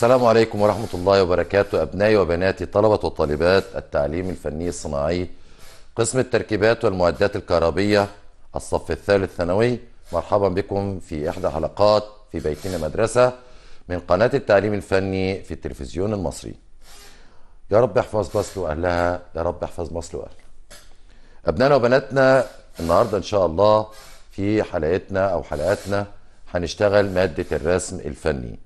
السلام عليكم ورحمة الله وبركاته أبنائي وبناتي طلبة وطالبات التعليم الفني الصناعي قسم التركيبات والمعدات الكهربية الصف الثالث ثانوي مرحبا بكم في إحدى حلقات في بيتنا مدرسة من قناة التعليم الفني في التلفزيون المصري يا رب احفظ مصر وأهلها يا رب احفظ مصر وأهلها أبنائنا وبناتنا النهاردة إن شاء الله في حلقتنا أو حلقاتنا هنشتغل مادة الرسم الفني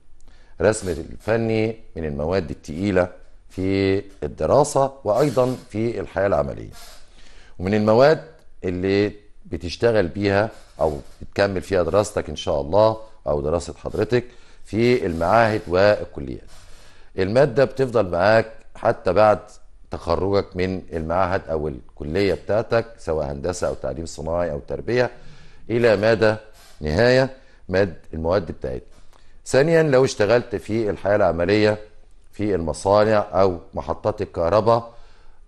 رسم الفني من المواد التقيلة في الدراسة وأيضا في الحياة العملية ومن المواد اللي بتشتغل بيها أو بتكمل فيها دراستك إن شاء الله أو دراسة حضرتك في المعاهد والكليات المادة بتفضل معاك حتى بعد تخرجك من المعهد أو الكلية بتاعتك سواء هندسة أو تعليم صناعي أو تربية إلى مدى نهاية مادة المواد بتاعتك ثانيا لو اشتغلت في الحياة العملية في المصانع أو محطات الكهرباء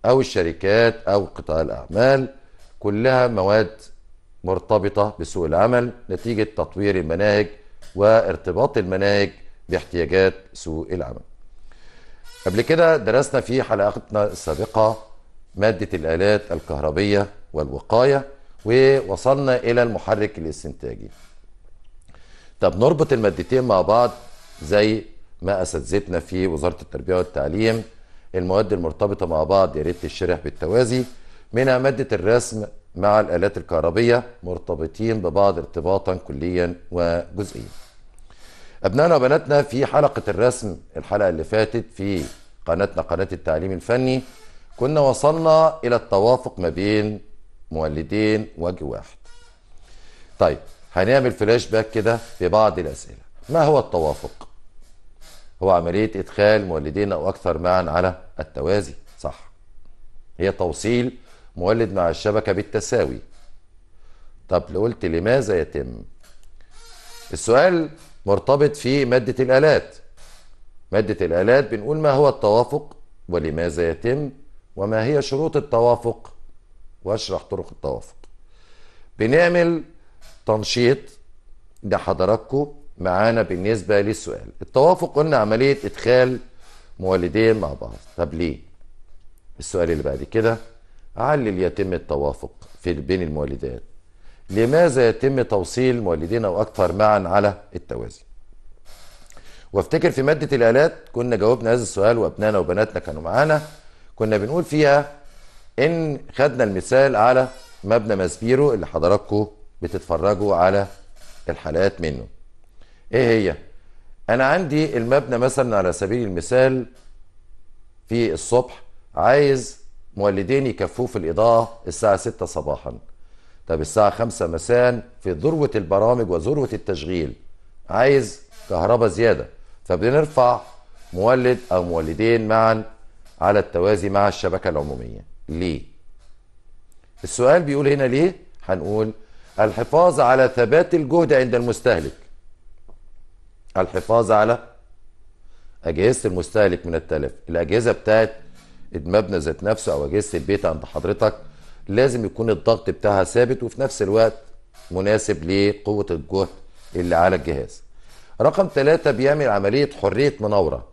أو الشركات أو قطاع الأعمال كلها مواد مرتبطة بسوق العمل نتيجة تطوير المناهج وارتباط المناهج باحتياجات سوق العمل قبل كده درسنا في حلقتنا السابقة مادة الآلات الكهربية والوقاية ووصلنا إلى المحرك الاستنتاجي طب نربط المادتين مع بعض زي ما اساتذتنا في وزاره التربيه والتعليم المواد المرتبطه مع بعض يا ريت تشرح بالتوازي منها ماده الرسم مع الالات الكهربيه مرتبطين ببعض ارتباطا كليا وجزئيا ابنائنا وبناتنا في حلقه الرسم الحلقه اللي فاتت في قناتنا قناه التعليم الفني كنا وصلنا الى التوافق ما بين مولدين وجه واحد طيب هنعمل فلاش باك كده في بعض الاسئله ما هو التوافق هو عمليه ادخال مولدين او اكثر معا على التوازي صح هي توصيل مولد مع الشبكه بالتساوي طب لو قلت لماذا يتم السؤال مرتبط في ماده الالات ماده الالات بنقول ما هو التوافق ولماذا يتم وما هي شروط التوافق واشرح طرق التوافق بنعمل تنشيط لحضراتكم معانا بالنسبه للسؤال التوافق قلنا عمليه ادخال مولدين مع بعض طب ليه السؤال اللي بعد كده علل يتم التوافق في بين المولدات لماذا يتم توصيل مولدين او اكثر معا على التوازي وافتكر في ماده الالات كنا جاوبنا هذا السؤال وابنائنا وبناتنا كانوا معانا كنا بنقول فيها ان خدنا المثال على مبنى ماسبيرو اللي حضراتكم بتتفرجوا على الحلقات منه ايه هي انا عندي المبنى مثلا على سبيل المثال في الصبح عايز مولدين يكفوه في الاضاءه الساعه 6 صباحا طب الساعه 5 مساء في ذروه البرامج وذروه التشغيل عايز كهرباء زياده فبنرفع مولد او مولدين معا على التوازي مع الشبكه العموميه ليه السؤال بيقول هنا ليه هنقول الحفاظ على ثبات الجهد عند المستهلك الحفاظ على أجهزة المستهلك من التلف الأجهزة بتاعت المبنى ذات نفسه أو أجهزة البيت عند حضرتك لازم يكون الضغط بتاعها ثابت وفي نفس الوقت مناسب لقوة الجهد اللي على الجهاز رقم ثلاثة بيعمل عملية حرية مناورة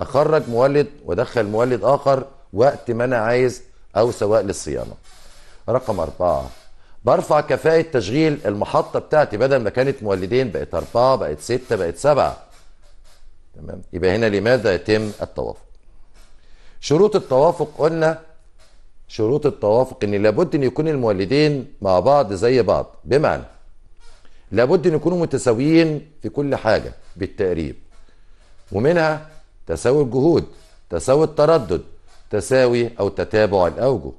أخرج مولد وأدخل مولد آخر وقت ما أنا عايز أو سواء للصيانة رقم أربعة برفع كفاءة تشغيل المحطة بتاعتي بدل ما كانت مولدين بقت أربعة بقت ستة بقت سبعة تمام يبقى هنا لماذا يتم التوافق شروط التوافق قلنا شروط التوافق ان لابد ان يكون المولدين مع بعض زي بعض بمعنى لابد ان يكونوا متساويين في كل حاجه بالتقريب ومنها تساوي الجهود تساوي التردد تساوي او تتابع الاوجه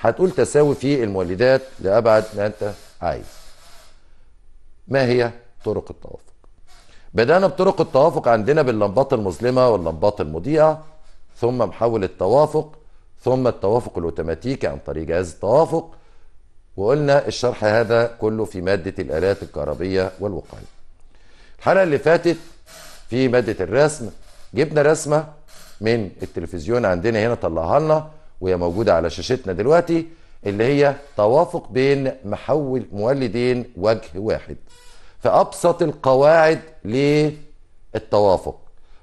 هتقول تساوي في المولدات لأبعد ما أنت عايز ما هي طرق التوافق بدأنا بطرق التوافق عندنا باللمبات المظلمة واللمبات المضيئة ثم محول التوافق ثم التوافق الأوتوماتيكي عن طريق جهاز التوافق وقلنا الشرح هذا كله في مادة الآلات الكهربية والوقاية الحلقة اللي فاتت في مادة الرسم جبنا رسمة من التلفزيون عندنا هنا طلعها لنا وهي موجودة على شاشتنا دلوقتي اللي هي توافق بين محول مولدين وجه واحد فأبسط القواعد للتوافق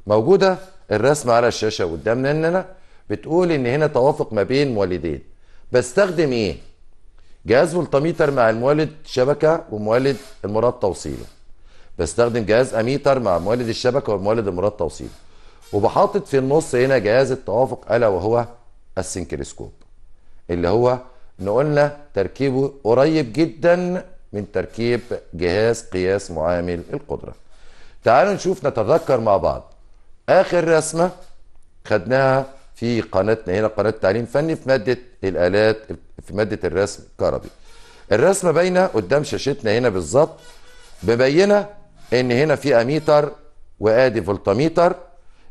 موجودة الرسمة على الشاشة قدامنا إننا بتقول إن هنا توافق ما بين مولدين بستخدم إيه؟ جهاز فولتميتر مع المولد شبكة ومولد المراد توصيله بستخدم جهاز أميتر مع مولد الشبكة والمولد المراد توصيله وبحاطط في النص هنا جهاز التوافق ألا وهو السنكريسكوب اللي هو نقولنا تركيبه قريب جدا من تركيب جهاز قياس معامل القدرة تعالوا نشوف نتذكر مع بعض آخر رسمة خدناها في قناتنا هنا قناة تعليم فني في مادة الآلات في مادة الرسم الكهربي الرسمة باينة قدام شاشتنا هنا بالظبط مبينة إن هنا في أميتر وآدي فولتميتر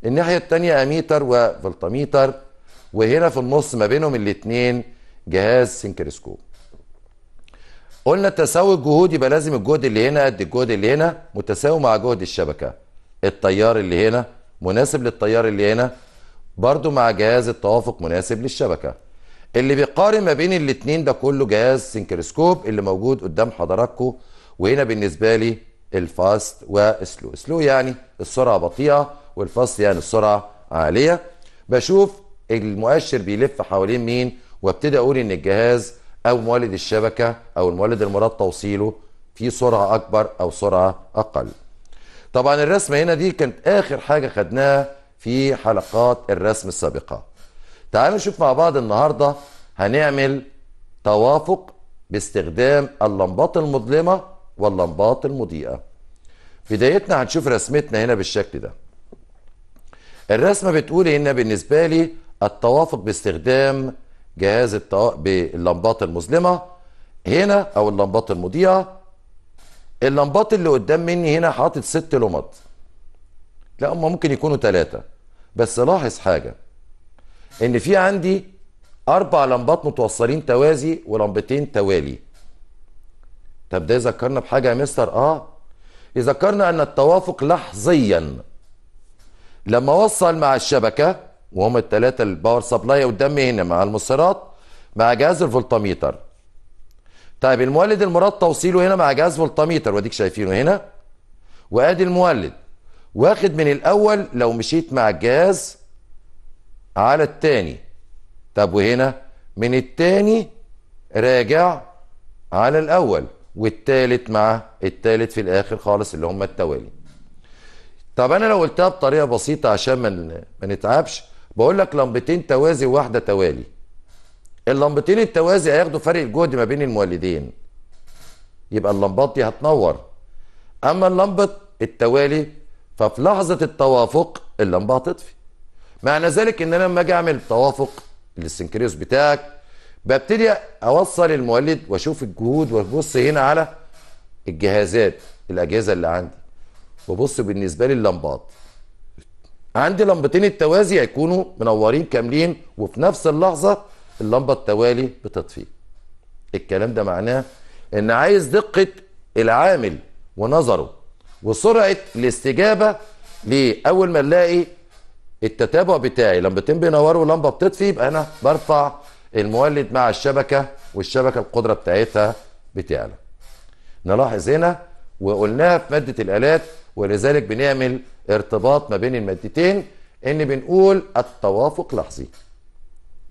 الناحية التانية أميتر وفولتميتر وهنا في النص ما بينهم الاثنين جهاز سنكريسكوب قلنا التساوي الجهود يبقى لازم الجهد اللي هنا قد الجهد اللي هنا متساوي مع جهد الشبكه التيار اللي هنا مناسب للتيار اللي هنا برضو مع جهاز التوافق مناسب للشبكه اللي بيقارن ما بين الاثنين ده كله جهاز سنكريسكوب اللي موجود قدام حضراتكم وهنا بالنسبه لي الفاست والسلو سلو يعني السرعه بطيئه والفاست يعني السرعه عاليه بشوف المؤشر بيلف حوالين مين وابتدي اقول ان الجهاز او مولد الشبكه او المولد المراد توصيله في سرعه اكبر او سرعه اقل طبعا الرسمه هنا دي كانت اخر حاجه خدناها في حلقات الرسم السابقه تعالوا نشوف مع بعض النهارده هنعمل توافق باستخدام اللمبات المظلمه واللمبات المضيئه بدايتنا هنشوف رسمتنا هنا بالشكل ده الرسمه بتقول ان بالنسبه لي التوافق باستخدام جهاز التو... باللمبات المظلمه هنا او اللمبات المضيئه اللمبات اللي قدام مني هنا حاطط ست لمبات لا هم ممكن يكونوا ثلاثه بس لاحظ حاجه ان في عندي اربع لمبات متوصلين توازي ولمبتين توالي طب ده يذكرنا بحاجه يا مستر اه يذكرنا ان التوافق لحظيا لما اوصل مع الشبكه وهم الثلاثه الباور سبلاي قدامي هنا مع المصيرات مع جهاز الفولتاميتر طيب المولد المراد توصيله هنا مع جهاز فولتاميتر واديك شايفينه هنا وادي المولد واخد من الاول لو مشيت مع الجهاز على التاني طب وهنا من التاني راجع على الاول والتالت مع التالت في الاخر خالص اللي هم التوالي طب انا لو قلتها بطريقه بسيطه عشان ما نتعبش بقول لك لمبتين توازي وواحده توالي اللمبتين التوازي هياخدوا فرق الجهد ما بين المولدين يبقى اللمبات دي هتنور اما اللمبه التوالي ففي لحظه التوافق اللمبه هتطفي معنى ذلك ان انا لما اجي اعمل توافق للسنكريوس بتاعك ببتدي اوصل المولد واشوف الجهود وابص هنا على الجهازات الاجهزه اللي عندي وبص بالنسبه لي اللمبات عندي لمبتين التوازي هيكونوا منورين كاملين وفي نفس اللحظه اللمبه التوالي بتطفي الكلام ده معناه ان عايز دقه العامل ونظره وسرعه الاستجابه ليه اول ما نلاقي التتابع بتاعي لمبتين بينوروا ولمبه بتطفي يبقى انا برفع المولد مع الشبكه والشبكه القدره بتاعتها بتعلى نلاحظ هنا وقلناها في ماده الالات ولذلك بنعمل ارتباط ما بين المادتين ان بنقول التوافق لحظي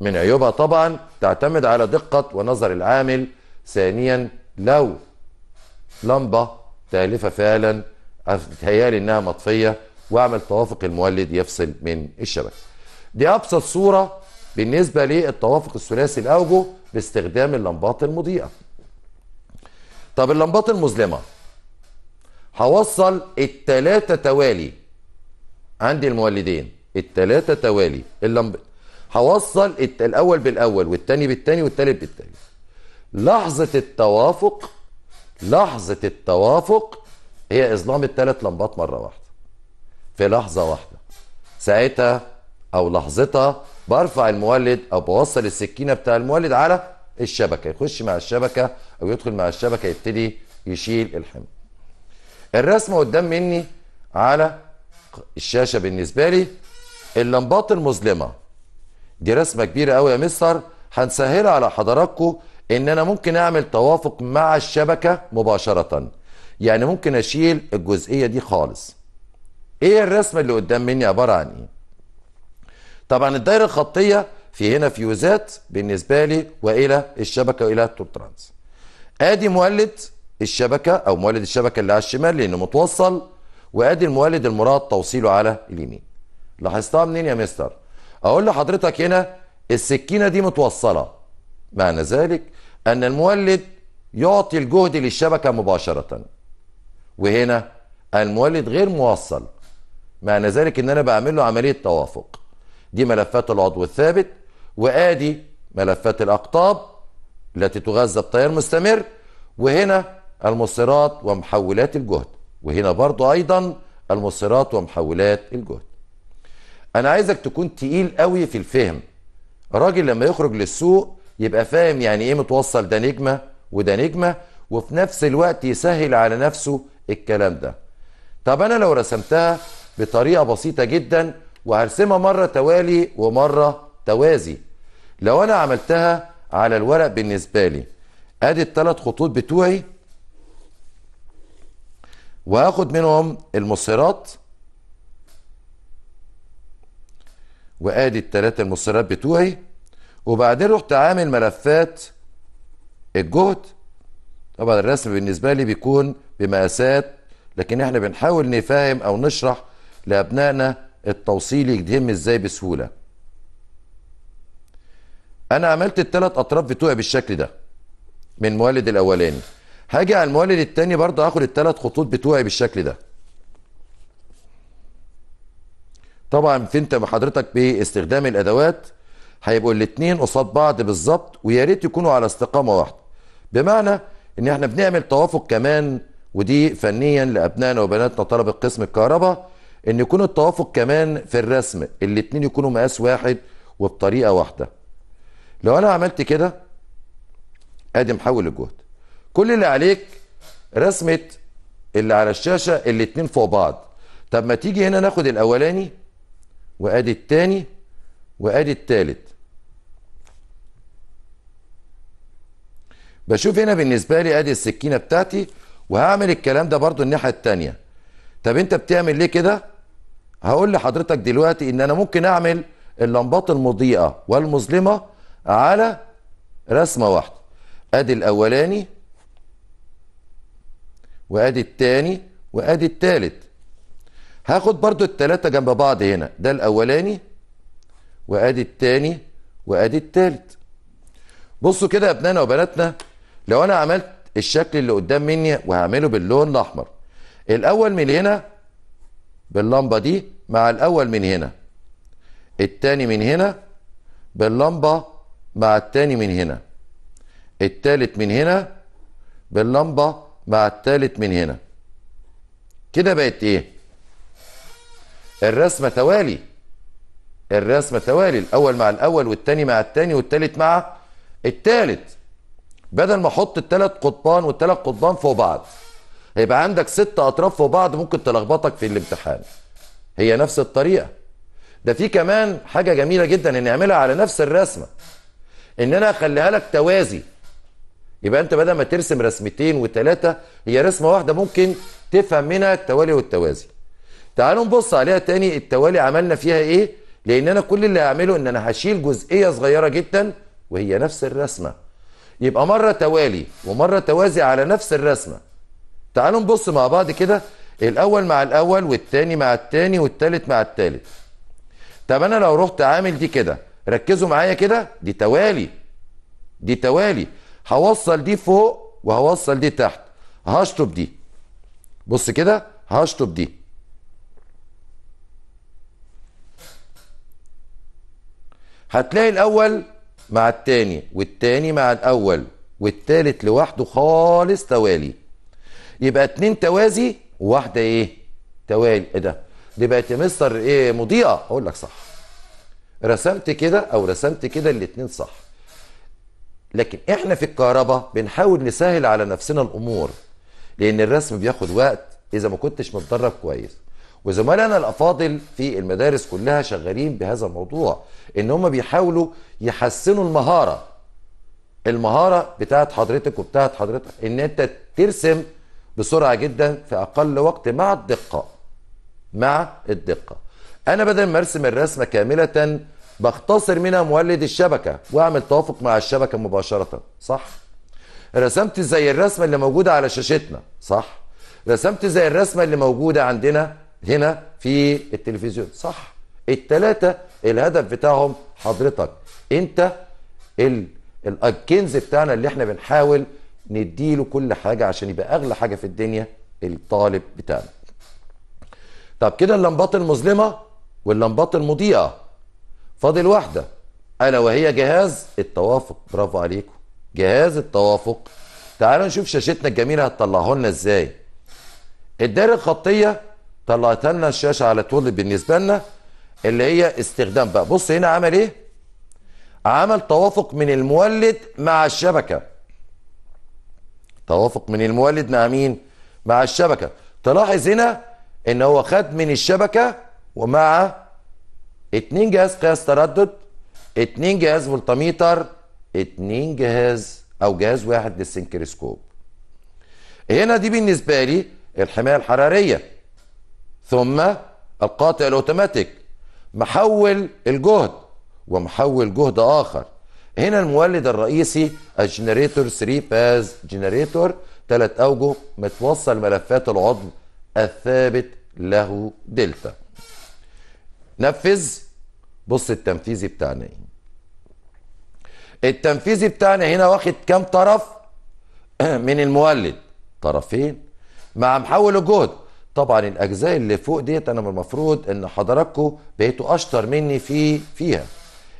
من عيوبها طبعا تعتمد على دقة ونظر العامل ثانيا لو لمبة تالفة فعلا تهيالي انها مطفية واعمل توافق المولد يفصل من الشبكة دي ابسط صورة بالنسبة للتوافق الثلاثي الاوجه باستخدام اللمبات المضيئة طب اللمبات المظلمة هوصل التلاتة توالي عندي المولدين التلاتة توالي اللمب... هوصل الت... الأول بالأول والتاني بالتاني والتالت بالتالت لحظة التوافق لحظة التوافق هي إظلام التلات لمبات مرة واحدة في لحظة واحدة ساعتها أو لحظتها برفع المولد أو بوصل السكينة بتاع المولد على الشبكة يخش مع الشبكة أو يدخل مع الشبكة يبتدي يشيل الحمل الرسمة قدام مني على الشاشه بالنسبه لي اللمبات المظلمه دي رسمه كبيره قوي يا مستر هنسهلها على حضراتكم ان انا ممكن اعمل توافق مع الشبكه مباشره يعني ممكن اشيل الجزئيه دي خالص ايه الرسمه اللي قدام مني عباره عن ايه طبعا الدايره الخطيه في هنا فيوزات بالنسبه لي والى الشبكه والى التورترانس ادي مولد الشبكه او مولد الشبكه اللي على الشمال لانه متوصل وادي المولد المراد توصيله على اليمين لاحظتها منين يا مستر اقول لحضرتك هنا السكينه دي متوصله معنى ذلك ان المولد يعطي الجهد للشبكه مباشره وهنا المولد غير موصل معنى ذلك ان انا بعمل له عمليه توافق دي ملفات العضو الثابت وادي ملفات الاقطاب التي تغذى بتيار مستمر وهنا المصيرات ومحولات الجهد وهنا برضو أيضا المصيرات ومحولات الجهد أنا عايزك تكون تقيل قوي في الفهم الراجل لما يخرج للسوق يبقى فاهم يعني إيه متوصل ده نجمة وده نجمة وفي نفس الوقت يسهل على نفسه الكلام ده طب أنا لو رسمتها بطريقة بسيطة جدا وهرسمها مرة توالي ومرة توازي لو أنا عملتها على الورق بالنسبة لي ادي الثلاث خطوط بتوعي وهاخد منهم المصهرات وادي الثلاثة المصهرات بتوعي وبعدين رحت عامل ملفات الجهد طبعا الرسم بالنسبة لي بيكون بمقاسات لكن احنا بنحاول نفهم او نشرح لابنائنا التوصيل يهم ازاي بسهولة انا عملت الثلاث اطراف بتوعي بالشكل ده من مولد الاولاني هاجي على المولد الثاني برضه هاخد الثلاث خطوط بتوعي بالشكل ده طبعا في انت بحضرتك باستخدام الادوات هيبقوا الاثنين قصاد بعض بالظبط ويا ريت يكونوا على استقامه واحده بمعنى ان احنا بنعمل توافق كمان ودي فنيا لابنائنا وبناتنا طلبه قسم الكهرباء ان يكون التوافق كمان في الرسم الاثنين يكونوا مقاس واحد وبطريقه واحده لو انا عملت كده ادي محول الجهد كل اللي عليك رسمه اللي على الشاشه الاتنين فوق بعض طب ما تيجي هنا ناخد الاولاني وادي التاني وادي التالت بشوف هنا بالنسبه لي ادي السكينه بتاعتي وهعمل الكلام ده برضو الناحيه التانيه طب انت بتعمل ليه كده هقول لحضرتك دلوقتي ان انا ممكن اعمل اللمبات المضيئه والمظلمه على رسمه واحده ادي الاولاني وادي التاني وادي التالت هاخد برضو التلاتة جنب بعض هنا ده الاولاني وادي التاني وادي التالت بصوا كده يا ابنانا وبناتنا لو انا عملت الشكل اللي قدام مني وهعمله باللون الاحمر الاول من هنا باللمبه دي مع الاول من هنا التاني من هنا باللمبه مع التاني من هنا التالت من هنا باللمبه مع الثالث من هنا كده بقت ايه الرسمه توالي الرسمه توالي الاول مع الاول والتاني مع التاني والتالت مع التالت بدل ما احط الثلاث قضبان والثلاث قضبان فوق بعض هيبقى عندك ست اطراف فوق بعض ممكن تلخبطك في الامتحان هي نفس الطريقه ده في كمان حاجه جميله جدا ان نعملها على نفس الرسمه ان انا اخليها لك توازي يبقى انت بدل ما ترسم رسمتين وثلاثه هي رسمه واحده ممكن تفهم منها التوالي والتوازي تعالوا نبص عليها تاني التوالي عملنا فيها ايه لان انا كل اللي هعمله ان انا هشيل جزئيه صغيره جدا وهي نفس الرسمه يبقى مره توالي ومره توازي على نفس الرسمه تعالوا نبص مع بعض كده الاول مع الاول والتاني مع التاني والتالت مع التالت طب انا لو رحت عامل دي كده ركزوا معايا كده دي توالي دي توالي هوصل دي فوق وهوصل دي تحت هشطب دي بص كده هشطب دي هتلاقي الاول مع التاني والتاني مع الاول والتالت لوحده خالص توالي يبقى اتنين توازي وواحده ايه توالي ايه ده دي بقت يا مستر ايه مضيئه اقول لك صح رسمت كده او رسمت كده الاتنين صح لكن احنا في الكهرباء بنحاول نسهل على نفسنا الامور لان الرسم بياخد وقت اذا ما كنتش متدرب كويس وزملائنا الافاضل في المدارس كلها شغالين بهذا الموضوع ان هم بيحاولوا يحسنوا المهاره المهاره بتاعت حضرتك وبتاعت حضرتك ان انت ترسم بسرعه جدا في اقل وقت مع الدقه مع الدقه انا بدل ما ارسم الرسمه كامله بختصر منها مولد الشبكه واعمل توافق مع الشبكه مباشره صح رسمت زي الرسمه اللي موجوده على شاشتنا صح رسمت زي الرسمه اللي موجوده عندنا هنا في التلفزيون صح التلاتة الهدف بتاعهم حضرتك انت الاكنز الكنز بتاعنا اللي احنا بنحاول نديله كل حاجة عشان يبقى اغلى حاجة في الدنيا الطالب بتاعنا طب كده اللمبات المظلمة واللمبات المضيئة فاضل واحدة ألا وهي جهاز التوافق برافو عليكم جهاز التوافق تعالوا نشوف شاشتنا الجميلة هتطلعه لنا ازاي الدائرة الخطية طلعت لنا الشاشة على طول بالنسبة لنا اللي هي استخدام بقى بص هنا عمل ايه عمل توافق من المولد مع الشبكة توافق من المولد مع مين مع الشبكة تلاحظ هنا ان هو خد من الشبكة ومع 2 جهاز قياس تردد 2 جهاز فولتميتر 2 جهاز او جهاز واحد للسنكريسكوب هنا دي بالنسبه لي الحمايه الحراريه ثم القاطع الاوتوماتيك محول الجهد ومحول جهد اخر هنا المولد الرئيسي الجنريتور 3 فاز جنريتور ثلاث اوجه متوصل ملفات العضو الثابت له دلتا نفذ بص التنفيذي بتاعنا ايه التنفيذي بتاعنا هنا واخد كام طرف من المولد طرفين مع محول الجهد طبعا الاجزاء اللي فوق ديت انا المفروض ان حضراتكم بقيتوا اشطر مني في فيها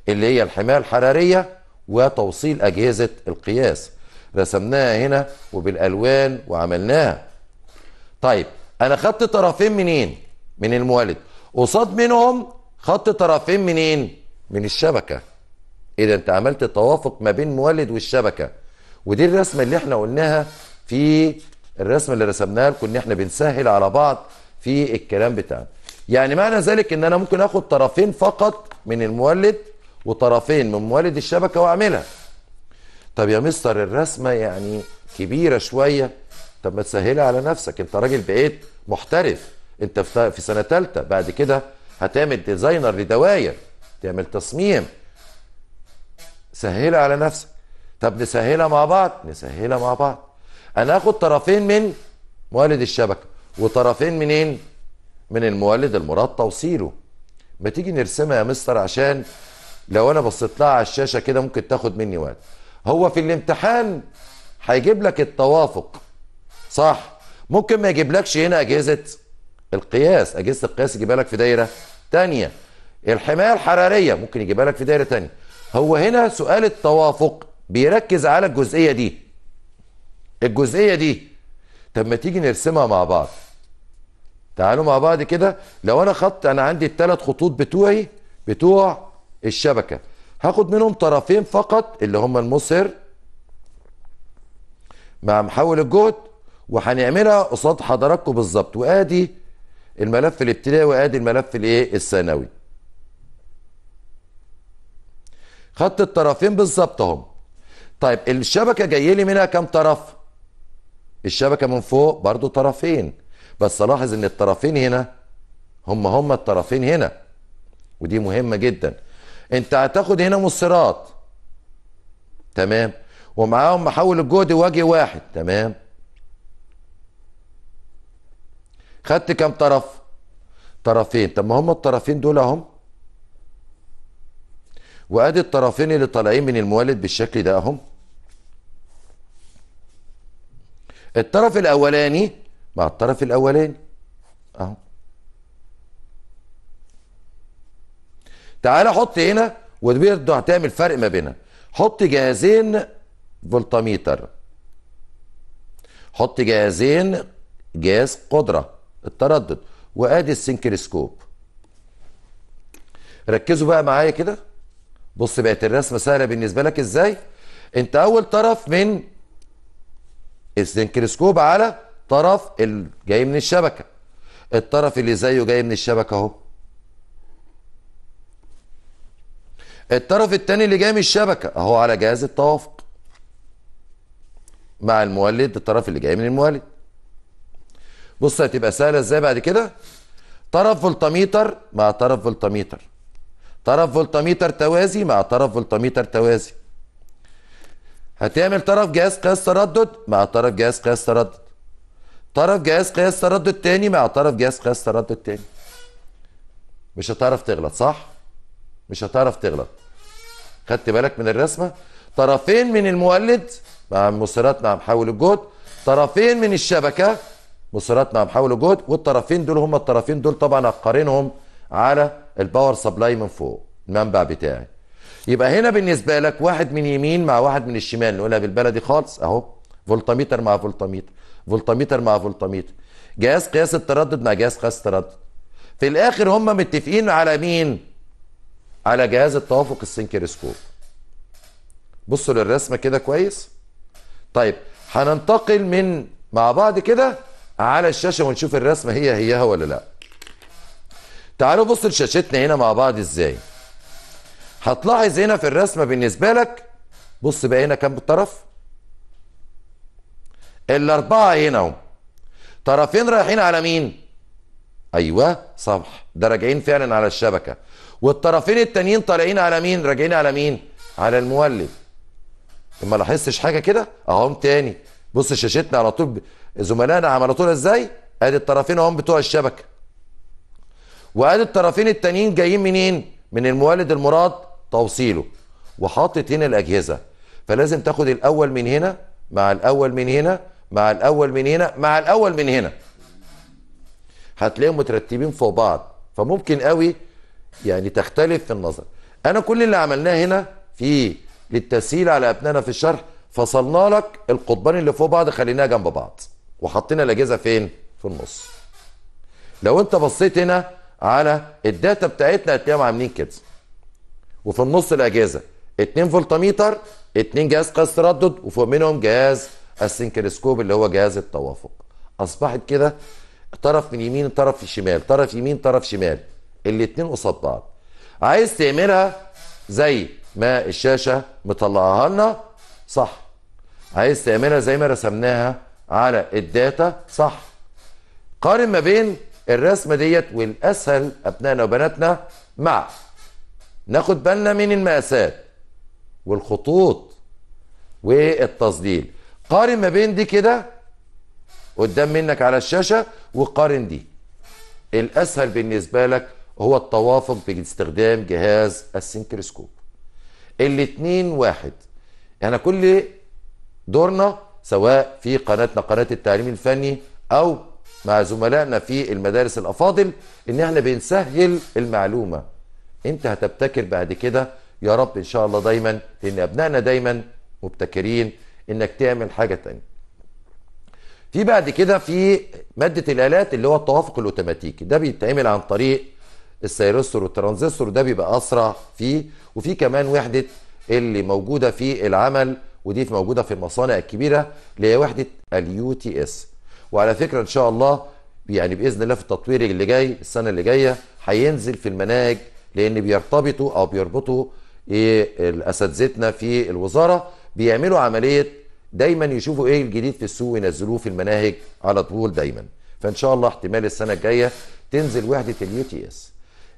اللي هي الحمايه الحراريه وتوصيل اجهزه القياس رسمناها هنا وبالالوان وعملناها طيب انا خدت طرفين منين من المولد قصاد منهم خط طرفين منين من الشبكه اذا انت عملت توافق ما بين مولد والشبكه ودي الرسمه اللي احنا قلناها في الرسمه اللي رسمناها لكم ان احنا بنسهل على بعض في الكلام بتاعنا يعني معنى ذلك ان انا ممكن اخد طرفين فقط من المولد وطرفين من مولد الشبكه واعملها طب يا مستر الرسمه يعني كبيره شويه طب ما تسهلها على نفسك انت راجل بقيت محترف انت في سنه ثالثه بعد كده هتعمل ديزاينر لدواير تعمل تصميم سهلها على نفسك طب نسهلها مع بعض نسهلها مع بعض انا هاخد طرفين من مولد الشبكه وطرفين منين من المولد المراد توصيله ما تيجي نرسمها يا مستر عشان لو انا بصيت لها على الشاشه كده ممكن تاخد مني وقت هو في الامتحان هيجيب لك التوافق صح ممكن ما يجيبلكش هنا اجهزه القياس اجهزه القياس يجيبها لك في دايره ثانيه الحمايه الحراريه ممكن يجيبها لك في دايره ثانيه هو هنا سؤال التوافق بيركز على الجزئيه دي الجزئيه دي طب ما تيجي نرسمها مع بعض تعالوا مع بعض كده لو انا خط انا عندي الثلاث خطوط بتوعي بتوع الشبكه هاخد منهم طرفين فقط اللي هم المصهر مع محول الجهد وهنعملها قصاد حضراتكم بالظبط وادي الملف الابتدائي وادي الملف الايه الثانوي خط الطرفين بالظبط اهم طيب الشبكه جاي لي منها كام طرف الشبكه من فوق برضو طرفين بس الاحظ ان الطرفين هنا هم هم الطرفين هنا ودي مهمه جدا انت هتاخد هنا مصرات تمام ومعاهم محول الجهد وجه واحد تمام خدت كام طرف طرفين طب ما هم الطرفين دول اهم وادي الطرفين اللي طالعين من المولد بالشكل ده اهم الطرف الاولاني مع الطرف الاولاني اهو تعالى حط هنا وتقدر تعمل فرق ما بينها حط جهازين فولتاميتر حط جهازين جهاز قدره التردد وادي السنكريسكوب ركزوا بقى معايا كده بص بقت الرسمه سهله بالنسبه لك ازاي انت اول طرف من السنكريسكوب على طرف اللي جاي من الشبكه الطرف اللي زيه جاي من الشبكه اهو الطرف الثاني اللي جاي من الشبكه اهو على جهاز التوافق مع المولد الطرف اللي جاي من المولد بص هتبقى سهله ازاي بعد كده طرف فولتميتر مع طرف فولتميتر طرف فولتميتر توازي مع طرف فولتميتر توازي هتعمل طرف جهاز قياس تردد مع طرف جهاز قياس تردد طرف جهاز قياس تردد تاني مع طرف جهاز قياس تردد تاني مش هتعرف تغلط صح مش هتعرف تغلط خدت بالك من الرسمه طرفين من المولد مع المصيرات مع محاول الجهد طرفين من الشبكه مصراتنا حاولوا جهد والطرفين دول هم الطرفين دول طبعا اقارنهم على الباور سبلاي من فوق المنبع بتاعي يبقى هنا بالنسبه لك واحد من يمين مع واحد من الشمال نقولها بالبلدي خالص اهو فولتميتر مع فولتميتر فولتميتر مع فولتميتر جهاز قياس التردد مع جهاز قياس التردد في الاخر هم متفقين على مين على جهاز التوافق السنكريسكوب بصوا للرسمه كده كويس طيب هننتقل من مع بعض كده على الشاشه ونشوف الرسمه هي هيها ولا لا تعالوا بص لشاشتنا هنا مع بعض ازاي هتلاحظ هنا في الرسمه بالنسبه لك بص بقى هنا كام بالطرف الاربعه هنا اهو طرفين رايحين على مين ايوه صح ده راجعين فعلا على الشبكه والطرفين التانيين طالعين على مين راجعين على مين على المولد ما لاحظتش حاجه كده اهو تاني بص شاشتنا على طول زملائنا عملوا لها ازاي ادي الطرفين هم بتوع الشبكه وادي الطرفين التانيين جايين منين من المولد المراد توصيله وحاطط هنا الاجهزه فلازم تاخد الاول من هنا مع الاول من هنا مع الاول من هنا مع الاول من هنا هتلاقيهم مترتبين فوق بعض فممكن قوي يعني تختلف في النظر انا كل اللي عملناه هنا في للتسهيل على ابنائنا في الشرح فصلنا لك القطبان اللي فوق بعض خليناها جنب بعض وحطينا الاجهزه فين في النص لو انت بصيت هنا على الداتا بتاعتنا هتلاقيهم عاملين كده وفي النص الاجهزه 2 فولتميتر 2 جهاز قياس تردد وفوق منهم جهاز السنكريسكوب اللي هو جهاز التوافق اصبحت كده طرف من يمين طرف شمال طرف يمين طرف شمال الاثنين قصاد بعض عايز تعملها زي ما الشاشه مطلعها لنا صح عايز تعملها زي ما رسمناها على الداتا صح قارن ما بين الرسمه ديت والاسهل ابنائنا وبناتنا مع ناخد بالنا من المقاسات والخطوط والتظليل قارن ما بين دي كده قدام منك على الشاشه وقارن دي الاسهل بالنسبه لك هو التوافق باستخدام جهاز السنكرسكوب الاتنين واحد احنا يعني كل دورنا سواء في قناتنا قناه التعليم الفني او مع زملائنا في المدارس الافاضل ان احنا بنسهل المعلومه انت هتبتكر بعد كده يا رب ان شاء الله دايما لان ابنائنا دايما مبتكرين انك تعمل حاجه تانية في بعد كده في ماده الالات اللي هو التوافق الاوتوماتيكي ده بيتعمل عن طريق السيرستور والترانزستور ده بيبقى اسرع فيه وفي كمان وحده اللي موجوده في العمل ودي موجوده في المصانع الكبيره اللي هي وحده اليو تي اس وعلى فكره ان شاء الله يعني باذن الله في التطوير اللي جاي السنه اللي جايه هينزل في المناهج لان بيرتبطوا او بيربطوا ايه اساتذتنا في الوزاره بيعملوا عمليه دايما يشوفوا ايه الجديد في السوق وينزلوه في المناهج على طول دايما فان شاء الله احتمال السنه الجايه تنزل وحده اليو تي اس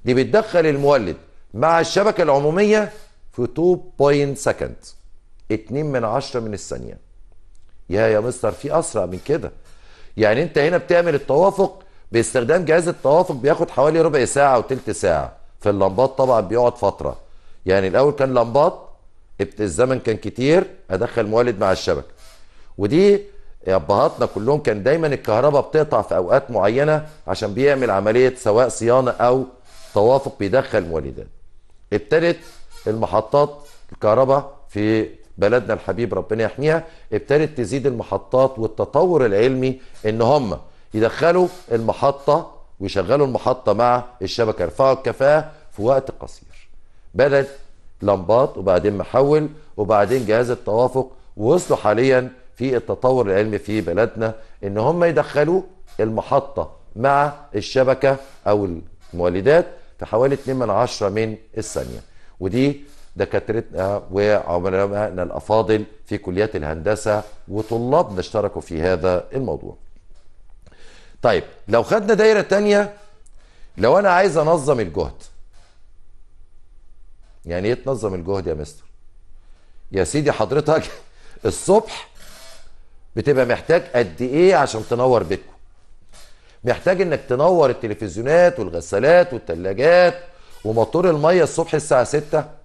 دي بتدخل المولد مع الشبكه العموميه في 2 بوينت سكند 2 من 10 من الثانيه يا يا مستر في اسرع من كده يعني انت هنا بتعمل التوافق باستخدام جهاز التوافق بياخد حوالي ربع ساعه وثلث ساعه في اللمبات طبعا بيقعد فتره يعني الاول كان لمبات الزمن كان كتير ادخل مولد مع الشبكه ودي ابهاتنا كلهم كان دايما الكهرباء بتقطع في اوقات معينه عشان بيعمل عمليه سواء صيانه او توافق بيدخل مولدات ابتدت المحطات الكهرباء في بلدنا الحبيب ربنا يحميها ابتدت تزيد المحطات والتطور العلمي ان هم يدخلوا المحطه ويشغلوا المحطه مع الشبكه يرفعوا الكفاءه في وقت قصير بدات لمبات وبعدين محول وبعدين جهاز التوافق ووصلوا حاليا في التطور العلمي في بلدنا ان هم يدخلوا المحطه مع الشبكه او المولدات في حوالي 2 من 10 من الثانيه ودي دكاترتنا وعملائنا الافاضل في كليات الهندسه وطلابنا اشتركوا في هذا الموضوع. طيب لو خدنا دايره تانية لو انا عايز انظم الجهد يعني ايه تنظم الجهد يا مستر؟ يا سيدي حضرتك الصبح بتبقى محتاج قد ايه عشان تنور بيتكم؟ محتاج انك تنور التلفزيونات والغسالات والثلاجات وموتور الميه الصبح الساعه 6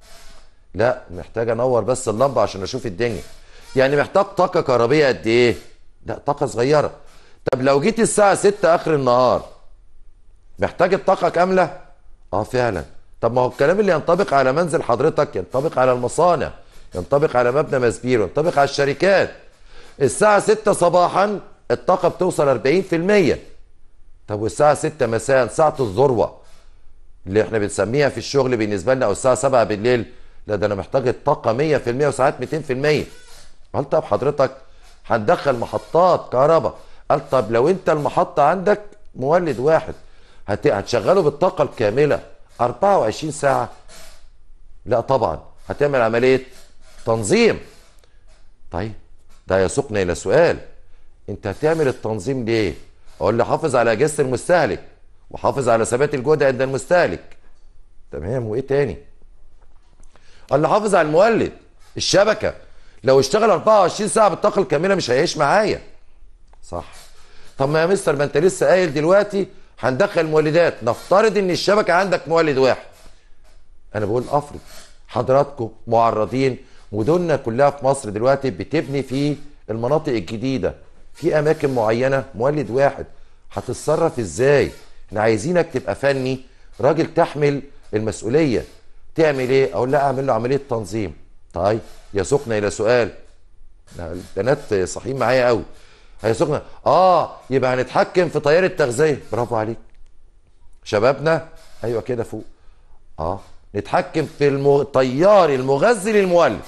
لا محتاج انور بس اللمبه عشان اشوف الدنيا يعني محتاج طاقه كهربيه قد ايه لا طاقه صغيره طب لو جيت الساعه 6 اخر النهار محتاج الطاقه كامله اه فعلا طب ما هو الكلام اللي ينطبق على منزل حضرتك ينطبق على المصانع ينطبق على مبنى ماسبير ينطبق على الشركات الساعه 6 صباحا الطاقه بتوصل 40% طب والساعه 6 مساء ساعه الذروه اللي احنا بنسميها في الشغل بالنسبه لنا او الساعه 7 بالليل لا ده انا محتاج الطاقه 100% وساعات 200% قال طب حضرتك هندخل محطات كهرباء قال طب لو انت المحطه عندك مولد واحد هت... هتشغله بالطاقه الكامله 24 ساعه لا طبعا هتعمل عمليه تنظيم طيب ده يسوقنا الى سؤال انت هتعمل التنظيم ليه اقول لي حافظ على اجهزه المستهلك وحافظ على ثبات الجوده عند المستهلك تمام وايه تاني اللي حافظ على المولد الشبكه لو اشتغل 24 ساعه بالطاقه الكامله مش هيعيش معايا صح طب ما يا مستر ما انت لسه قايل دلوقتي هندخل مولدات نفترض ان الشبكه عندك مولد واحد انا بقول افرض حضراتكم معرضين مدننا كلها في مصر دلوقتي بتبني في المناطق الجديده في اماكن معينه مولد واحد هتتصرف ازاي احنا عايزينك تبقى فني راجل تحمل المسؤوليه تعمل ايه اقول لا اعمل له عمليه تنظيم طيب يسوقنا الى سؤال البنات صاحيين معايا قوي هيسوقنا اه يبقى هنتحكم في تيار التغذيه برافو عليك شبابنا ايوه كده فوق اه نتحكم في التيار المغ... المغذي للمولد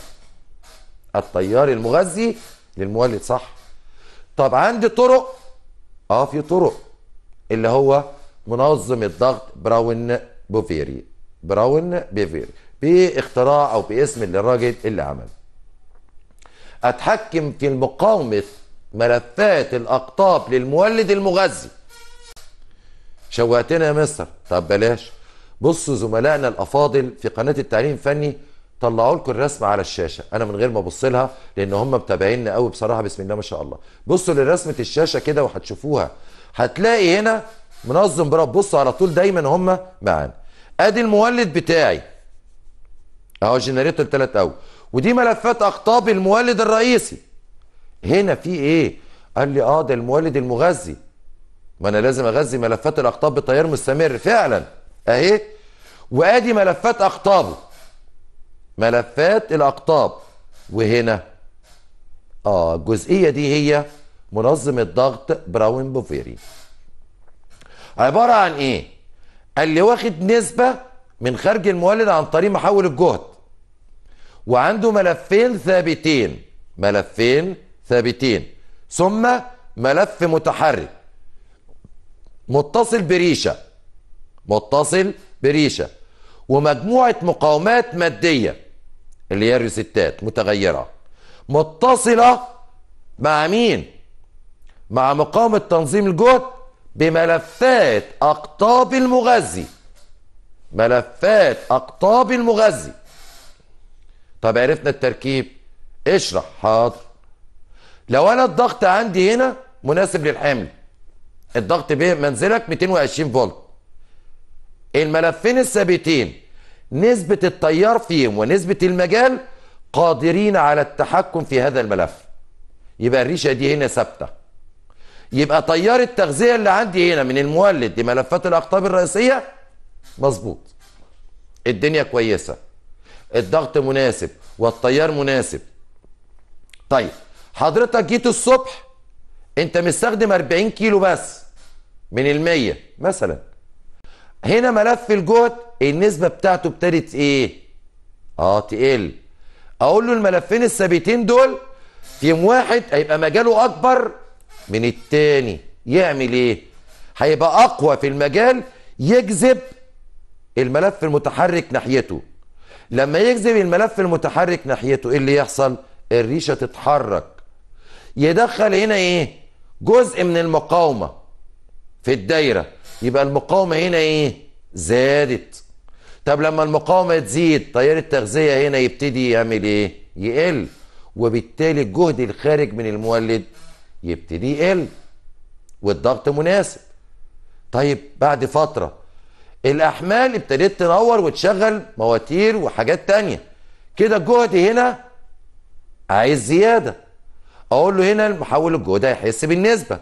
التيار المغذي للمولد صح طب عندي طرق اه في طرق اللي هو منظم الضغط براون بوفيري براون بيفير باختراع او باسم للراجل اللي عمل اتحكم في المقاومه ملفات الاقطاب للمولد المغذي شوهتنا يا مستر طب بلاش بصوا زملائنا الافاضل في قناه التعليم الفني طلعوا لكم الرسمه على الشاشه انا من غير ما ابص لها لان هم متابعيننا قوي بصراحه بسم الله ما شاء الله بصوا لرسمه الشاشه كده وهتشوفوها هتلاقي هنا منظم براب بصوا على طول دايما هم معانا ادي المولد بتاعي اهو جنريتور 3 اول ودي ملفات اقطاب المولد الرئيسي هنا في ايه قال لي اه ده المولد المغذي ما انا لازم اغذي ملفات الاقطاب بتيار مستمر فعلا اهي وادي ملفات اقطابه ملفات الاقطاب وهنا اه الجزئيه دي هي منظم الضغط براون بوفيري عباره عن ايه اللي واخد نسبة من خارج المولد عن طريق محول الجهد وعنده ملفين ثابتين ملفين ثابتين ثم ملف متحرك متصل بريشة متصل بريشة ومجموعة مقاومات مادية اللي هي الريستات متغيرة متصلة مع مين؟ مع مقاومة تنظيم الجهد بملفات أقطاب المغذي ملفات أقطاب المغذي طب عرفنا التركيب اشرح حاضر لو أنا الضغط عندي هنا مناسب للحمل الضغط بمنزلك 220 فولت الملفين الثابتين نسبة التيار فيهم ونسبة المجال قادرين على التحكم في هذا الملف يبقى الريشة دي هنا ثابتة يبقى تيار التغذيه اللي عندي هنا من المولد لملفات الاقطاب الرئيسيه مظبوط الدنيا كويسه الضغط مناسب والتيار مناسب طيب حضرتك جيت الصبح انت مستخدم 40 كيلو بس من المية مثلا هنا ملف الجهد النسبة بتاعته ابتدت ايه اه تقل اقول له الملفين الثابتين دول يوم واحد هيبقى مجاله اكبر من التاني يعمل ايه هيبقى اقوى في المجال يجذب الملف المتحرك ناحيته لما يجذب الملف المتحرك ناحيته ايه اللي يحصل الريشه تتحرك يدخل هنا ايه جزء من المقاومه في الدايره يبقى المقاومه هنا ايه زادت طب لما المقاومه تزيد تيار التغذيه هنا يبتدي يعمل ايه يقل وبالتالي الجهد الخارج من المولد يبتدي يقل والضغط مناسب طيب بعد فترة الأحمال ابتدت تنور وتشغل مواتير وحاجات تانية كده الجهد هنا عايز زيادة أقول له هنا المحول الجهد هيحس بالنسبة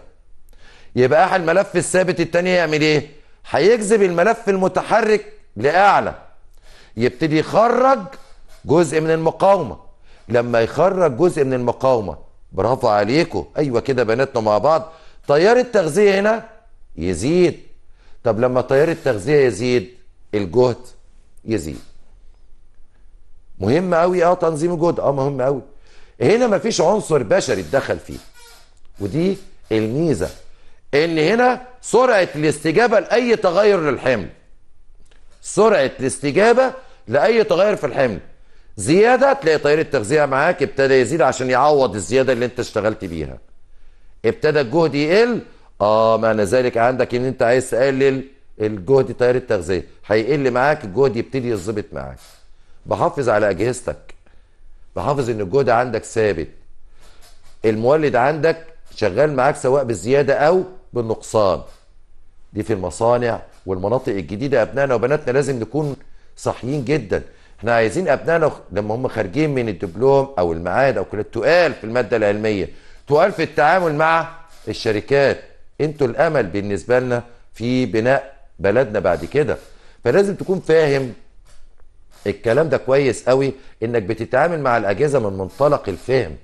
يبقى الملف الثابت التاني يعمل إيه؟ هيجذب الملف المتحرك لأعلى يبتدي يخرج جزء من المقاومة لما يخرج جزء من المقاومة برافو عليكم ايوه كده بناتنا مع بعض تيار التغذيه هنا يزيد طب لما تيار التغذيه يزيد الجهد يزيد مهم قوي اه تنظيم الجهد اه مهم قوي هنا مفيش عنصر بشري اتدخل فيه ودي الميزه ان هنا سرعه الاستجابه لاي تغير للحمل سرعه الاستجابه لاي تغير في الحمل زياده تلاقي طير التغذيه معاك ابتدى يزيد عشان يعوض الزياده اللي انت اشتغلت بيها ابتدى الجهد يقل اه معنى ذلك عندك ان انت عايز تقلل الجهد تيار التغذيه هيقل معاك الجهد يبتدي يظبط معاك بحافظ على اجهزتك بحافظ ان الجهد عندك ثابت المولد عندك شغال معاك سواء بالزياده او بالنقصان دي في المصانع والمناطق الجديده ابنائنا وبناتنا لازم نكون صحيين جدا احنا عايزين ابنائنا لما هم خارجين من الدبلوم او المعاهد او كليه تقال في الماده العلميه تقال في التعامل مع الشركات انتوا الامل بالنسبه لنا في بناء بلدنا بعد كده فلازم تكون فاهم الكلام ده كويس قوي انك بتتعامل مع الاجهزه من منطلق الفهم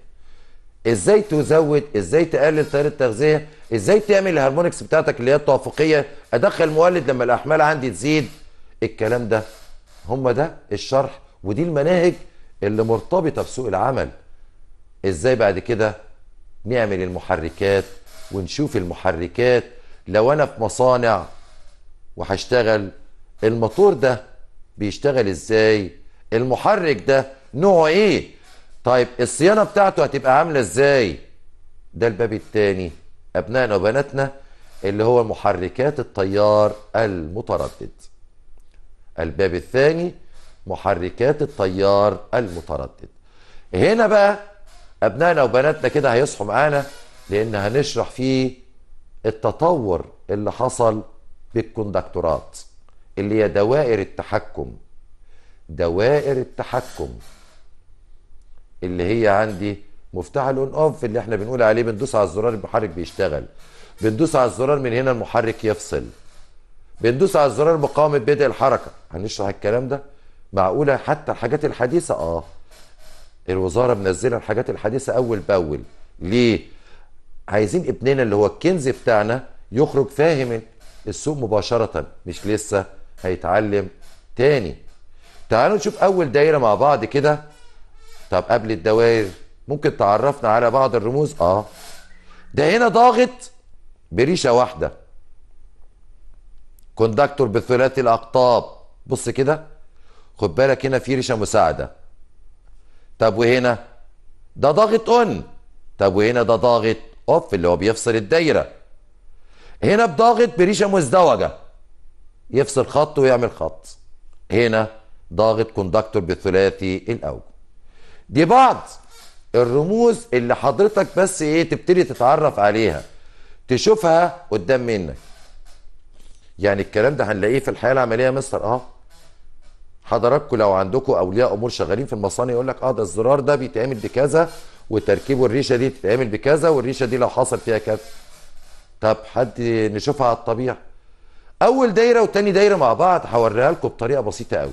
ازاي تزود ازاي تقلل طريقه التغذيه ازاي تعمل الهرمونكس بتاعتك اللي هي التوافقيه ادخل مولد لما الاحمال عندي تزيد الكلام ده هم ده الشرح ودي المناهج اللي مرتبطه بسوق العمل ازاي بعد كده نعمل المحركات ونشوف المحركات لو انا في مصانع وهشتغل الموتور ده بيشتغل ازاي المحرك ده نوعه ايه طيب الصيانه بتاعته هتبقى عامله ازاي ده الباب الثاني ابنائنا وبناتنا اللي هو محركات التيار المتردد الباب الثاني محركات التيار المتردد هنا بقى أبنائنا وبناتنا كده هيصحوا معانا لأن هنشرح فيه التطور اللي حصل بالكوندكتورات اللي هي دوائر التحكم دوائر التحكم اللي هي عندي مفتاح الاون اوف اللي احنا بنقول عليه بندوس على الزرار المحرك بيشتغل بندوس على الزرار من هنا المحرك يفصل بندوس على الزرار بقامه بدء الحركه هنشرح الكلام ده معقوله حتى الحاجات الحديثه اه الوزاره منزله الحاجات الحديثه اول باول ليه عايزين ابننا اللي هو الكنز بتاعنا يخرج فاهم السوق مباشره مش لسه هيتعلم تاني تعالوا نشوف اول دايره مع بعض كده طب قبل الدوائر ممكن تعرفنا على بعض الرموز اه ده هنا ضاغط بريشه واحده كوندكتور بثلاثي الاقطاب بص كده خد بالك هنا في ريشه مساعده طب وهنا ده ضاغط اون طب وهنا ده ضاغط اوف اللي هو بيفصل الدايره هنا بضاغط بريشه مزدوجه يفصل خط ويعمل خط هنا ضاغط كوندكتور بالثلاثي الاوج دي بعض الرموز اللي حضرتك بس ايه تبتدي تتعرف عليها تشوفها قدام منك يعني الكلام ده هنلاقيه في الحياه العمليه يا مستر اه حضراتكم لو عندكم اولياء امور شغالين في المصانع يقول لك اه ده الزرار ده بيتعمل بكذا وتركيبه الريشه دي تتعمل بكذا والريشه دي لو حصل فيها كذا طب حد نشوفها على الطبيعه اول دايره وتاني دايره مع بعض هوريها لكم بطريقه بسيطه قوي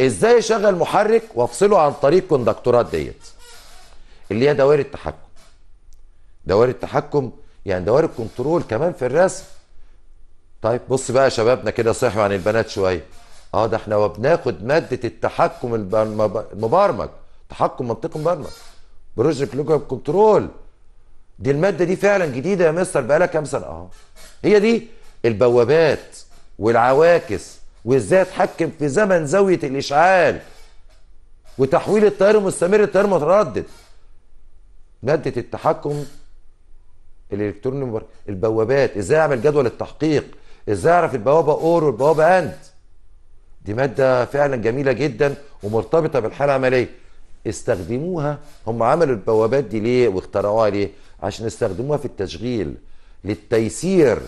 ازاي اشغل محرك وافصله عن طريق كوندكتورات ديت اللي هي دوائر التحكم دوائر التحكم يعني دوائر الكنترول كمان في الرسم طيب بص بقى شبابنا كده صحوا عن البنات شويه اه ده احنا وبناخد ماده التحكم المبرمج تحكم منطقي مبرمج بروجكت لوجيك كنترول دي الماده دي فعلا جديده يا مستر بقى لها كام سنه اه هي دي البوابات والعواكس وازاي اتحكم في زمن زاويه الاشعال وتحويل التيار المستمر التيار المتردد ماده التحكم الالكتروني المبرمج البوابات ازاي اعمل جدول التحقيق ازاي اعرف البوابه اور والبوابه اند دي ماده فعلا جميله جدا ومرتبطه بالحاله العمليه استخدموها هم عملوا البوابات دي ليه واخترعوها ليه عشان استخدموها في التشغيل للتيسير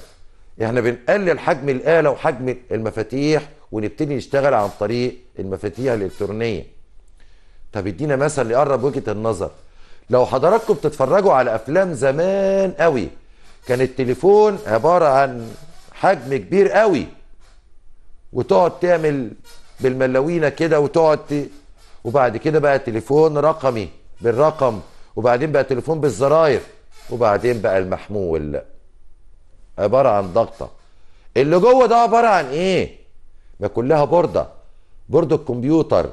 احنا بنقلل حجم الاله وحجم المفاتيح ونبتدي نشتغل عن طريق المفاتيح الالكترونيه طب ادينا مثل يقرب وجهه النظر لو حضراتكم بتتفرجوا على افلام زمان قوي كان التليفون عباره عن حجم كبير قوي وتقعد تعمل بالملاوينه كده وتقعد وبعد كده بقى تليفون رقمي بالرقم وبعدين بقى تليفون بالزراير وبعدين بقى المحمول عباره عن ضغطه اللي جوه ده عباره عن ايه ما كلها بورده بورد الكمبيوتر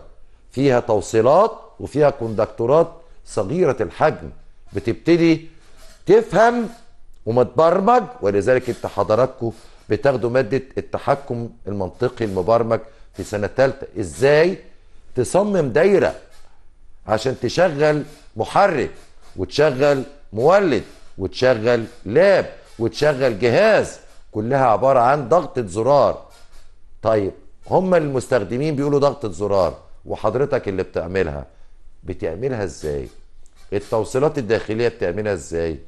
فيها توصيلات وفيها كوندكتورات صغيره الحجم بتبتدي تفهم ومتبرمج ولذلك انت حضراتكم بتاخدوا ماده التحكم المنطقي المبرمج في سنه ثالثه ازاي تصمم دايره عشان تشغل محرك وتشغل مولد وتشغل لاب وتشغل جهاز كلها عباره عن ضغطه زرار طيب هم المستخدمين بيقولوا ضغطه زرار وحضرتك اللي بتعملها بتعملها ازاي التوصيلات الداخليه بتعملها ازاي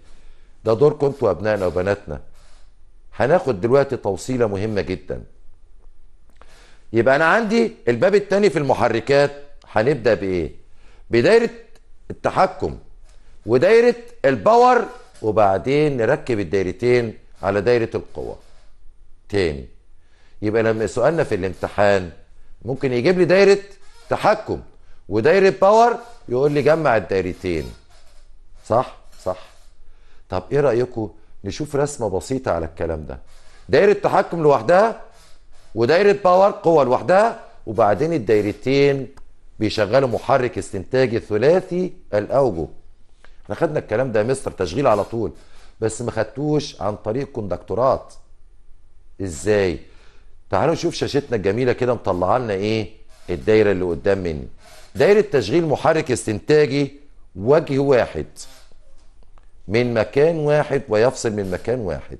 ده دوركم انتوا ابنائنا وبناتنا هناخد دلوقتي توصيله مهمه جدا يبقى انا عندي الباب الثاني في المحركات هنبدا بايه بدايره التحكم ودايره الباور وبعدين نركب الدايرتين على دايره القوه تاني يبقى لما سؤالنا في الامتحان ممكن يجيب لي دايره تحكم ودايره باور يقول لي جمع الدايرتين صح صح طب ايه رايكم نشوف رسمه بسيطه على الكلام ده دايره تحكم لوحدها ودايره باور قوه لوحدها وبعدين الدايرتين بيشغلوا محرك استنتاجي ثلاثي الاوجه احنا خدنا الكلام ده مستر تشغيل على طول بس ما خدتوش عن طريق كوندكتورات ازاي تعالوا نشوف شاشتنا الجميله كده مطلعه لنا ايه الدايره اللي قدام مني دايره تشغيل محرك استنتاجي وجه واحد من مكان واحد ويفصل من مكان واحد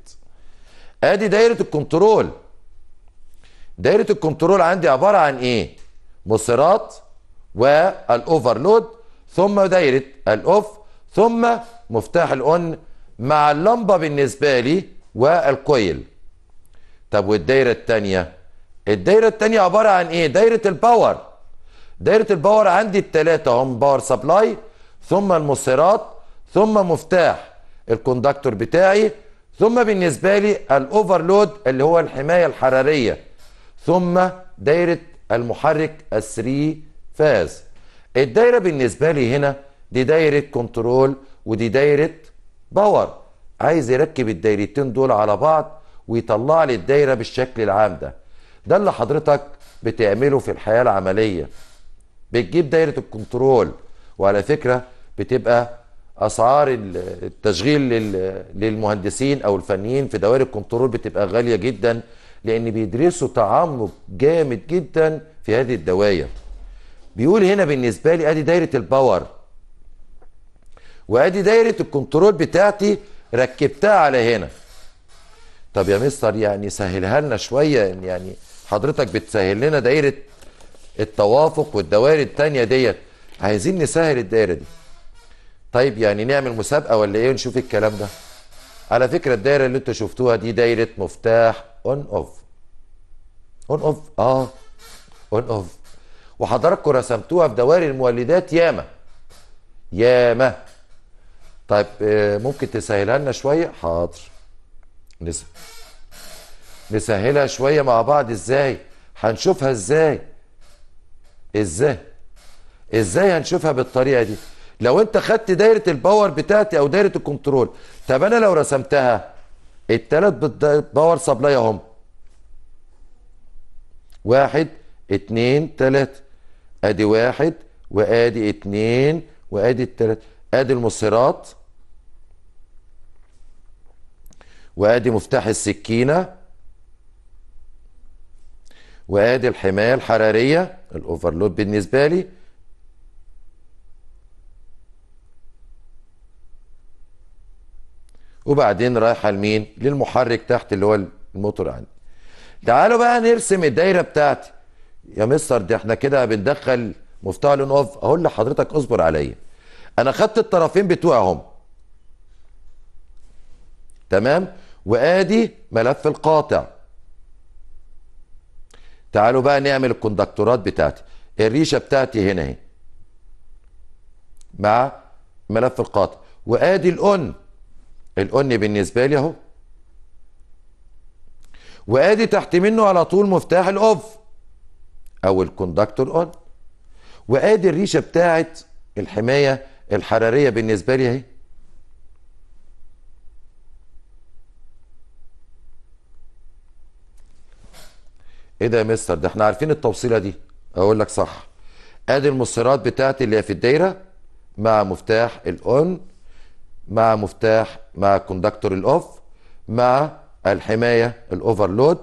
ادي دايره الكنترول دايره الكنترول عندي عباره عن ايه مصيرات والاوفرلود ثم دايره الاوف ثم مفتاح الاون مع اللمبه بالنسبه لي والكويل طب والدايره الثانيه الدايره الثانيه عباره عن ايه دايره الباور دايره الباور عندي الثلاثه هم باور سبلاي ثم المصيرات ثم مفتاح الكوندكتور بتاعي ثم بالنسبة لي الأوفرلود اللي هو الحماية الحرارية ثم دايرة المحرك الثري فاز الدايرة بالنسبة لي هنا دي دايرة كنترول ودي دايرة باور عايز يركب الدايرتين دول على بعض ويطلع لي الدايرة بالشكل العام ده ده اللي حضرتك بتعمله في الحياة العملية بتجيب دايرة الكنترول وعلى فكرة بتبقى اسعار التشغيل للمهندسين او الفنيين في دوائر الكنترول بتبقى غاليه جدا لان بيدرسوا تعمق جامد جدا في هذه الدوائر بيقول هنا بالنسبه لي ادي دايره الباور وادي دايره الكنترول بتاعتي ركبتها على هنا طب يا مستر يعني سهلها لنا شويه يعني حضرتك بتسهل لنا دايره التوافق والدوائر التانيه ديت عايزين نسهل الدايره دي طيب يعني نعمل مسابقه ولا ايه ونشوف الكلام ده على فكره الدايره اللي انتوا شفتوها دي دايره مفتاح اون اوف اون اوف اه اون اوف وحضراتكم رسمتوها في دوائر المولدات ياما ياما طيب آه، ممكن تسهلها لنا شويه حاضر نسهل نسهلها شويه مع بعض ازاي هنشوفها ازاي ازاي ازاي هنشوفها بالطريقه دي لو انت خدت دايره الباور بتاعتي او دايره الكنترول طب انا لو رسمتها الثلاث باور سبلاي اهم واحد اتنين تلاته ادي واحد وادي اتنين وادي التلاته ادي المصيرات وادي مفتاح السكينه وادي الحمايه الحراريه الاوفرلود بالنسبه لي وبعدين رايحه لمين للمحرك تحت اللي هو الموتور عندي تعالوا بقى نرسم الدايره بتاعتي يا مستر ده احنا كده بندخل مفتاح لون اوف اقول لحضرتك اصبر عليا انا خدت الطرفين بتوعهم تمام وادي ملف القاطع تعالوا بقى نعمل الكوندكتورات بتاعتي الريشه بتاعتي هنا اهي مع ملف القاطع وادي الاون الأن بالنسبة لي اهو وادي تحت منه على طول مفتاح الاوف او الكوندكتور اون وادي الريشه بتاعت الحمايه الحراريه بالنسبه لي اهي ايه ده يا مستر ده احنا عارفين التوصيله دي اقول لك صح ادي المصيرات بتاعتي اللي هي في الدايره مع مفتاح الاون مع مفتاح مع الكوندكتور الاوف مع الحمايه الاوفرلود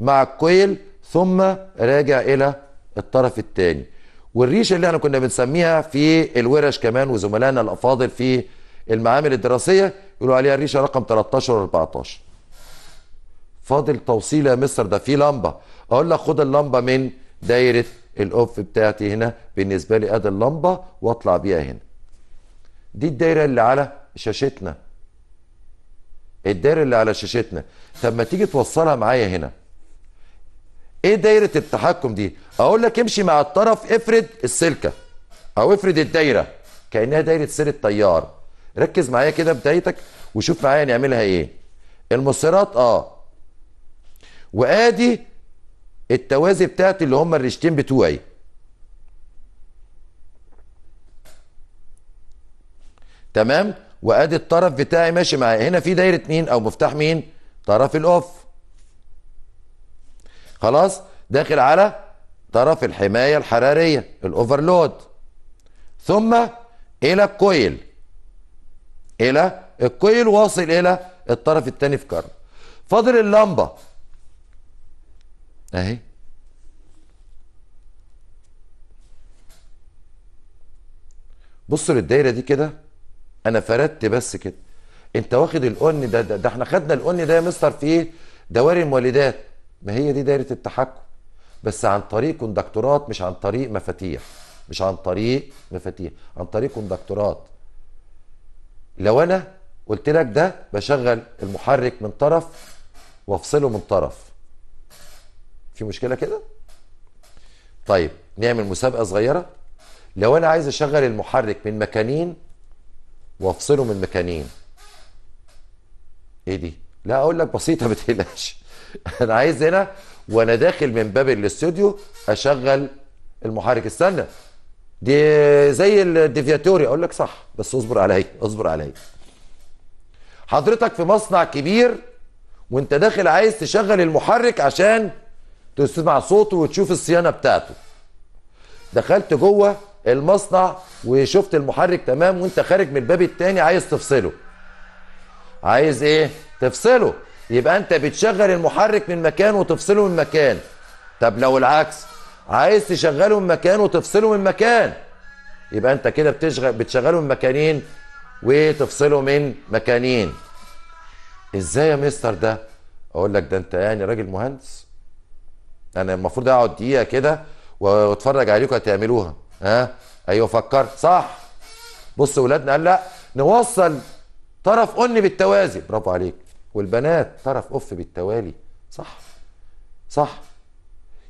مع الكويل ثم راجع الى الطرف الثاني والريشه اللي احنا كنا بنسميها في الورش كمان وزملائنا الافاضل في المعامل الدراسيه يقولوا عليها الريشه رقم 13 و 14 فاضل توصيل يا مستر ده في لمبه اقول لك خد اللمبه من دايره الاوف بتاعتي هنا بالنسبه لي ادي اللمبه واطلع بيها هنا دي الدايره اللي على شاشتنا الدايره اللي على شاشتنا طب ما تيجي توصلها معايا هنا ايه دايره التحكم دي اقول لك امشي مع الطرف افرد السلكه او افرد الدايره كانها دايره سير التيار ركز معايا كده بدايتك وشوف معايا نعملها ايه المصيرات اه وادي التوازي بتاعتي اللي هم الريشتين بتوعي تمام وادي الطرف بتاعي ماشي معايا هنا في دايره مين او مفتاح مين طرف الاوف خلاص داخل على طرف الحمايه الحراريه الاوفرلود ثم الى الكويل الى الكويل واصل الى الطرف الثاني في كرب فاضل اللمبه اهي بصوا للدايره دي كده انا فردت بس كده انت واخد القن ده, ده ده احنا خدنا القن ده يا مستر في ايه دواري المولدات ما هي دي دايره التحكم بس عن طريق كوندكتورات مش عن طريق مفاتيح مش عن طريق مفاتيح عن طريق كوندكتورات لو انا قلت لك ده بشغل المحرك من طرف وافصله من طرف في مشكله كده طيب نعمل مسابقه صغيره لو انا عايز اشغل المحرك من مكانين وافصله من مكانين ايه دي لا اقول لك بسيطه ما تقلقش انا عايز هنا وانا داخل من باب الاستوديو اشغل المحرك استنى دي زي الديفياتوري اقول لك صح بس اصبر عليا اصبر عليا حضرتك في مصنع كبير وانت داخل عايز تشغل المحرك عشان تسمع صوته وتشوف الصيانه بتاعته دخلت جوه المصنع وشفت المحرك تمام وانت خارج من الباب التاني عايز تفصله عايز ايه تفصله يبقى انت بتشغل المحرك من مكان وتفصله من مكان طب لو العكس عايز تشغله من مكان وتفصله من مكان يبقى انت كده بتشغل بتشغله من مكانين وتفصله من مكانين ازاي يا مستر ده اقول لك ده انت يعني راجل مهندس انا المفروض اقعد دقيقه كده واتفرج عليكم هتعملوها ها ايوه فكرت صح بص ولادنا قال لا نوصل طرف ان بالتوازي برافو عليك والبنات طرف اف بالتوالي صح صح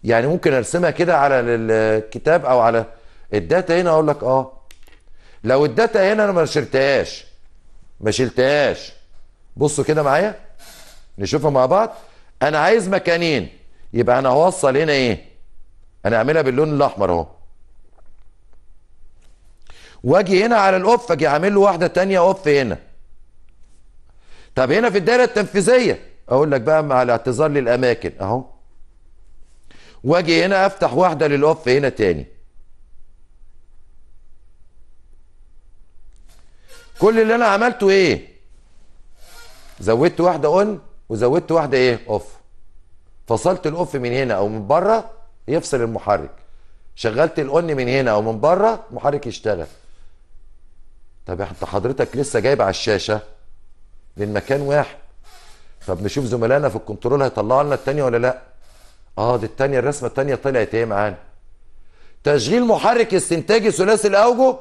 يعني ممكن ارسمها كده على الكتاب او على الداتا هنا اقول لك اه لو الداتا هنا انا ما شلتهاش ما شلتهاش بصوا كده معايا نشوفها مع بعض انا عايز مكانين يبقى انا هوصل هنا ايه انا اعملها باللون الاحمر اهو واجي هنا على الاوف اجي عامل له واحده ثانيه اوف هنا طب هنا في الدائره التنفيذيه اقول لك بقى مع الاعتذار للاماكن اهو واجي هنا افتح واحده للاوف هنا تاني كل اللي انا عملته ايه زودت واحده اون وزودت واحده ايه اوف فصلت الاوف من هنا او من بره يفصل المحرك شغلت الاون من هنا او من بره المحرك يشتغل طب انت حضرتك لسه جايب على الشاشه من مكان واحد طب نشوف زملائنا في الكنترول هيطلعوا لنا الثانيه ولا لا اه دي الثانيه الرسمه الثانيه طلعت ايه معانا تشغيل محرك استنتاجي ثلاثي الاوجه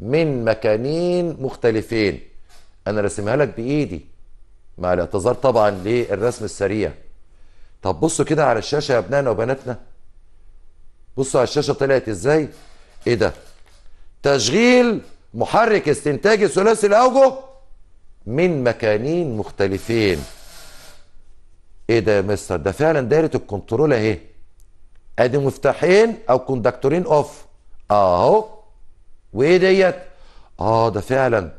من مكانين مختلفين انا راسمها لك بايدي مع الاعتذار طبعا للرسم السريع طب بصوا كده على الشاشه يا ابنائنا وبناتنا بصوا على الشاشه طلعت ازاي ايه ده تشغيل محرك استنتاج ثلاثي الاوجه من مكانين مختلفين ايه ده يا مستر ده فعلا دايره الكنترول اهي ادي مفتاحين او كوندكتورين اوف اهو وايه ديت اه ده فعلا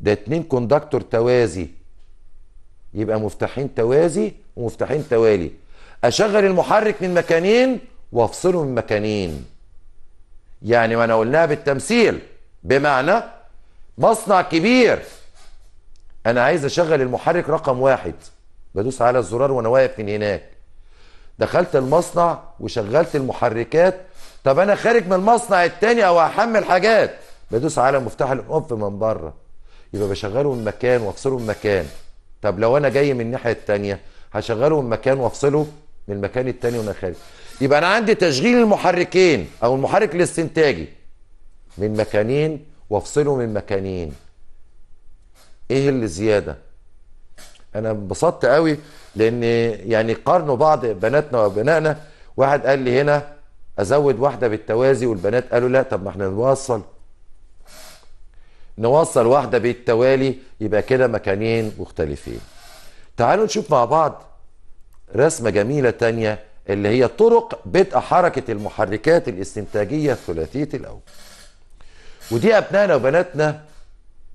ده اتنين كوندكتور توازي يبقى مفتاحين توازي ومفتاحين توالي اشغل المحرك من مكانين وافصله من مكانين يعني ما انا قلناها بالتمثيل بمعنى مصنع كبير انا عايز اشغل المحرك رقم واحد بدوس على الزرار وانا واقف من هناك دخلت المصنع وشغلت المحركات طب انا خارج من المصنع التاني او هحمل حاجات بدوس على مفتاح القنف من بره يبقى بشغله من مكان وافصله من مكان طب لو انا جاي من الناحيه التانيه هشغله من مكان وافصله من المكان التاني وانا خارج يبقى انا عندي تشغيل المحركين او المحرك الاستنتاجي من مكانين وافصله من مكانين ايه اللي زياده انا انبسطت قوي لان يعني قارنوا بعض بناتنا وابنائنا واحد قال لي هنا ازود واحده بالتوازي والبنات قالوا لا طب ما احنا نوصل نوصل واحده بالتوالي يبقى كده مكانين مختلفين تعالوا نشوف مع بعض رسمه جميله تانية اللي هي طرق بدء حركه المحركات الاستنتاجيه الثلاثيه الاول ودي أبنائنا وبناتنا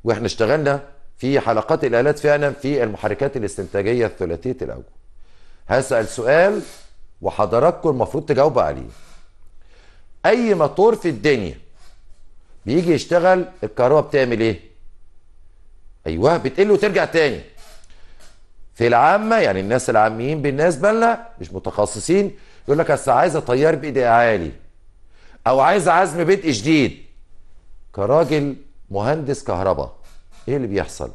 وإحنا اشتغلنا في حلقات الآلات فعلا في المحركات الاستنتاجية الثلاثية الأوجه هسأل سؤال وحضراتكم المفروض تجاوبوا عليه أي مطور في الدنيا بيجي يشتغل الكهرباء بتعمل إيه؟ أيوه بتقل وترجع تاني في العامة يعني الناس العاميين بالنسبة لنا مش متخصصين يقول لك أصل عايز أطير بإيدي عالي أو عايز عزم بدء شديد كراجل مهندس كهرباء ايه اللي بيحصل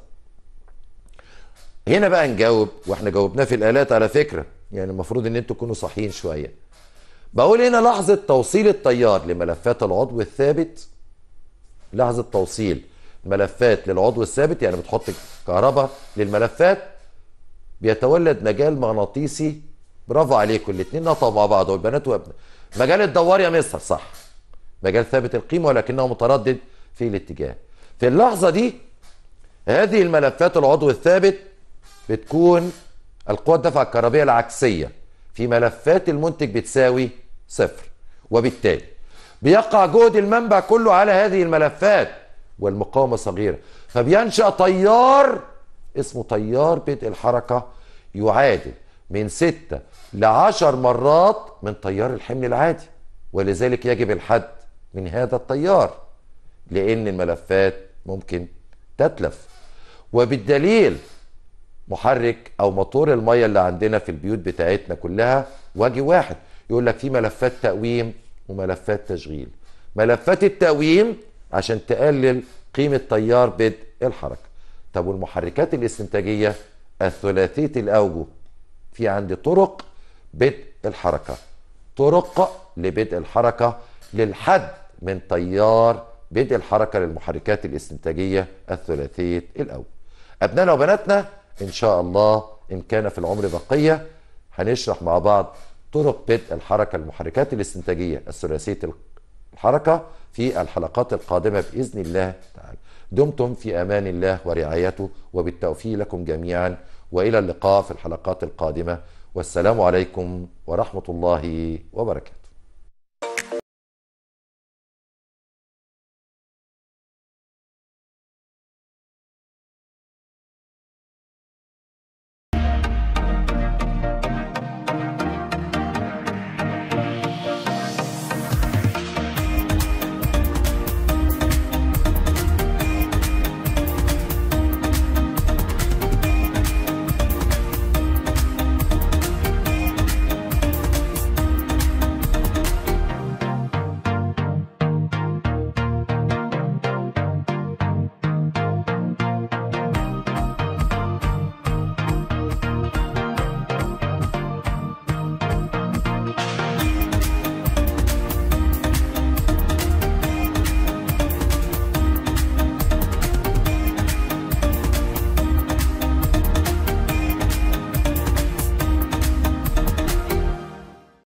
هنا بقى نجاوب واحنا جاوبناه في الالات على فكره يعني المفروض ان انتوا تكونوا صحيين شويه بقول هنا لحظه توصيل التيار لملفات العضو الثابت لحظه توصيل ملفات للعضو الثابت يعني بتحط كهرباء للملفات بيتولد مجال مغناطيسي برافو عليكم الاثنين نطوا مع بعض والبنات وابنا مجال الدوار يا مستر صح مجال ثابت القيمه ولكنه متردد في الاتجاه في اللحظة دي هذه الملفات العضو الثابت بتكون القوة الدفع الكهربية العكسية في ملفات المنتج بتساوي صفر وبالتالي بيقع جهد المنبع كله على هذه الملفات والمقاومة صغيرة فبينشأ تيار اسمه تيار بدء الحركة يعادل من 6 ل 10 مرات من تيار الحمل العادي ولذلك يجب الحد من هذا التيار لان الملفات ممكن تتلف وبالدليل محرك او موتور الميه اللي عندنا في البيوت بتاعتنا كلها وجه واحد يقول لك في ملفات تقويم وملفات تشغيل ملفات التقويم عشان تقلل قيمه تيار بدء الحركه طب والمحركات الاستنتاجيه الثلاثيه الاوجه في عندي طرق بدء الحركه طرق لبدء الحركه للحد من تيار بدء الحركة للمحركات الاستنتاجية الثلاثية الأول أبنائنا وبناتنا إن شاء الله إن كان في العمر بقية هنشرح مع بعض طرق بدء الحركة المحركات الاستنتاجية الثلاثية الحركة في الحلقات القادمة بإذن الله تعالى دمتم في أمان الله ورعايته وبالتوفيق لكم جميعا وإلى اللقاء في الحلقات القادمة والسلام عليكم ورحمة الله وبركاته